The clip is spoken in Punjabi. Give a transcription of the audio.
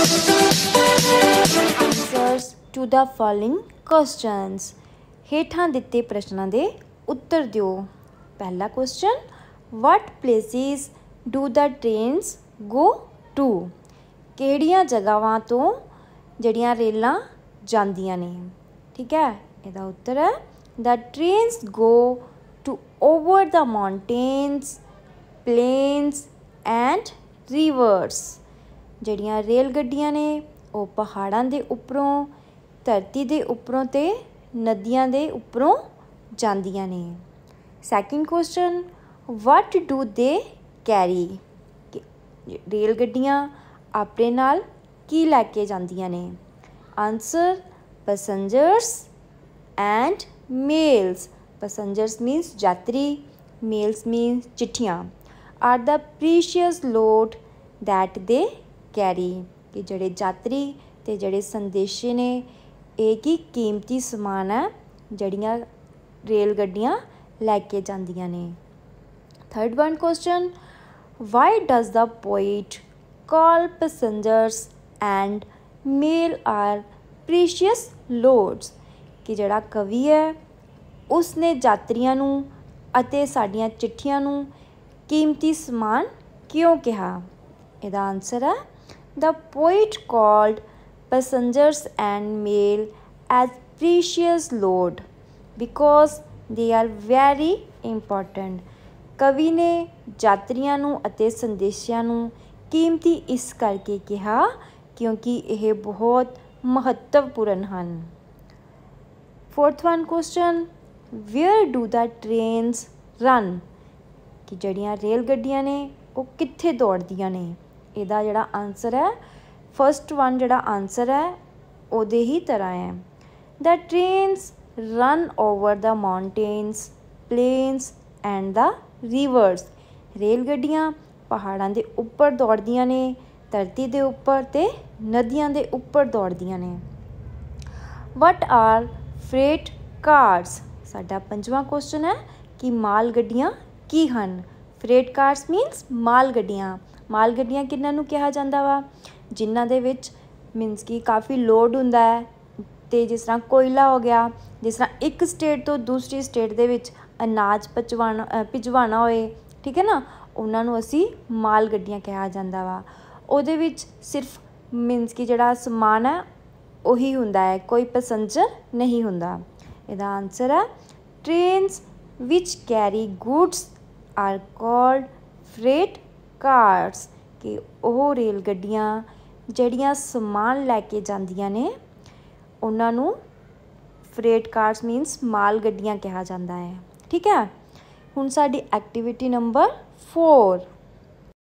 Answers to the following questions ਹੇਠਾਂ ਦਿੱਤੇ ਪ੍ਰਸ਼ਨਾਂ ਦੇ ਉੱਤਰ ਦਿਓ ਪਹਿਲਾ question what places do the trains go to ਕਿਹੜੀਆਂ ਜਗ੍ਹਾਵਾਂ ਤੋਂ ਜਿਹੜੀਆਂ ਰੇਲਾਂ ਜਾਂਦੀਆਂ ਨੇ ਠੀਕ ਹੈ ਇਹਦਾ ਉੱਤਰ ਹੈ the trains go to over the mountains plains and rivers ਜਿਹੜੀਆਂ ਰੇਲ ਗੱਡੀਆਂ ਨੇ ਉਹ ਪਹਾੜਾਂ ਦੇ ਉੱਪਰੋਂ ਧਰਤੀ ਦੇ ਉੱਪਰੋਂ ਤੇ ਨਦੀਆਂ ਦੇ ਉੱਪਰੋਂ ਜਾਂਦੀਆਂ ਨੇ second question what do they carry rail ਗੱਡੀਆਂ ਆਪਣੇ ਨਾਲ ਕੀ ਲੈ ਕੇ ਜਾਂਦੀਆਂ ਨੇ answer passengers and mails passengers means ਯਾਤਰੀ ਮੇਲਸ ਮੀਨਸ ਚਿੱਠੀਆਂ are the precious load that they carry ਕਿ ਜਿਹੜੇ ਯਾਤਰੀ ਤੇ ਜਿਹੜੇ ਸੰਦੇਸ਼ੇ ਨੇ ਇਹ ਕੀ ਕੀਮਤੀ ਸਮਾਨ ਹੈ ਜਿਹੜੀਆਂ ਰੇਲ ਗੱਡੀਆਂ ਲੈ ਕੇ ਜਾਂਦੀਆਂ ਨੇ third one question why does the poet call passengers and mail are precious loads ਕਿ ਜਿਹੜਾ ਕਵੀ ਹੈ ਉਸਨੇ ਯਾਤਰੀਆਂ ਨੂੰ ਅਤੇ ਸਾਡੀਆਂ ਚਿੱਠੀਆਂ ਨੂੰ ਕੀਮਤੀ ਸਮਾਨ ਕਿਉਂ ਕਿਹਾ ਇਹਦਾ ਆਨਸਰ ਹੈ The poet called passengers and mail as precious load because they are very important. ਕਵੀ ਨੇ ਯਾਤਰੀਆਂ ਨੂੰ ਅਤੇ ਸੰਦੇਸ਼ਾਂ ਨੂੰ ਕੀਮਤੀ ਇਸ ਕਰਕੇ ਕਿਹਾ ਕਿਉਂਕਿ ਇਹ ਬਹੁਤ ਮਹੱਤਵਪੂਰਨ ਹਨ fourth one question where do the trains run ਕਿ ਜਿਹੜੀਆਂ ਰੇਲ ਗੱਡੀਆਂ ਨੇ ਉਹ ਕਿੱਥੇ ਦੌੜਦੀਆਂ ਨੇ ਇਹਦਾ ਜਿਹੜਾ ਆਨਸਰ ਹੈ ਫਰਸਟ ਵਨ ਜਿਹੜਾ ਆਨਸਰ ਹੈ ਉਹਦੇ ਹੀ ਤਰ੍ਹਾਂ ਹੈ the trains run over the mountains plains and the rivers rail ਗੱਡੀਆਂ ਪਹਾੜਾਂ ਦੇ ਉੱਪਰ ਦੌੜਦੀਆਂ ਨੇ ਧਰਤੀ ਦੇ ਉੱਪਰ ਤੇ ਨਦੀਆਂ ਦੇ ਉੱਪਰ ਦੌੜਦੀਆਂ ਨੇ ਵਟ ਆਰ ਫਰੇਟ ਕਾਰਸ ਸਾਡਾ ਪੰਜਵਾਂ ਕੁਐਸਚਨ ਹੈ ਕਿ ਮਾਲ ਗੱਡੀਆਂ ਕੀ ਹਨ ਫਰੇਟ ਕਾਰਸ ਮੀਨਸ ਮਾਲ ਗੱਡੀਆਂ ਮਾਲ ਗੱਡੀਆਂ ਕਿੰਨਾਂ ਨੂੰ ਕਿਹਾ ਜਾਂਦਾ ਵਾ ਜਿਨ੍ਹਾਂ ਦੇ ਵਿੱਚ ਮੀਨਸ ਕਿ ਕਾਫੀ ਲੋਡ ਹੁੰਦਾ ਹੈ ਤੇ ਜਿਸ ਤਰ੍ਹਾਂ ਕੋਇਲਾ ਹੋ ਗਿਆ ਜਿਸ ਤਰ੍ਹਾਂ ਇੱਕ ਸਟੇਟ ਤੋਂ ਦੂਸਰੀ ਸਟੇਟ ਦੇ ਵਿੱਚ ਅਨਾਜ ਪਚਵਾਣਾ ਭਿਜਵਾਣਾ ਹੋਏ ਠੀਕ ਹੈ ਨਾ ਉਹਨਾਂ ਨੂੰ ਅਸੀਂ ਮਾਲ ਗੱਡੀਆਂ ਕਿਹਾ ਜਾਂਦਾ ਵਾ ਉਹਦੇ ਵਿੱਚ ਸਿਰਫ ਮੀਨਸ ਕਿ ਜਿਹੜਾ ਸਮਾਨ ਹੈ ਉਹੀ ਹੁੰਦਾ ਹੈ ਕੋਈ ਪੈਸੰਜਰ ਨਹੀਂ ਹੁੰਦਾ ਇਹਦਾ ਆਨਸਰ ਹੈ trains which carry goods are called freight cars ਕਿ ਉਹ ਰੇਲ ਗੱਡੀਆਂ ਜਿਹੜੀਆਂ ਸਮਾਨ ਲੈ ਕੇ ਜਾਂਦੀਆਂ ਨੇ ਉਹਨਾਂ ਨੂੰ ਫਰੇਟ ਕਾਰਸ ਮੀਨਸ ਮਾਲ ਗੱਡੀਆਂ ਕਿਹਾ ਜਾਂਦਾ ਹੈ ਠੀਕ ਹੈ ਹੁਣ ਸਾਡੀ ਐਕਟੀਵਿਟੀ ਨੰਬਰ 4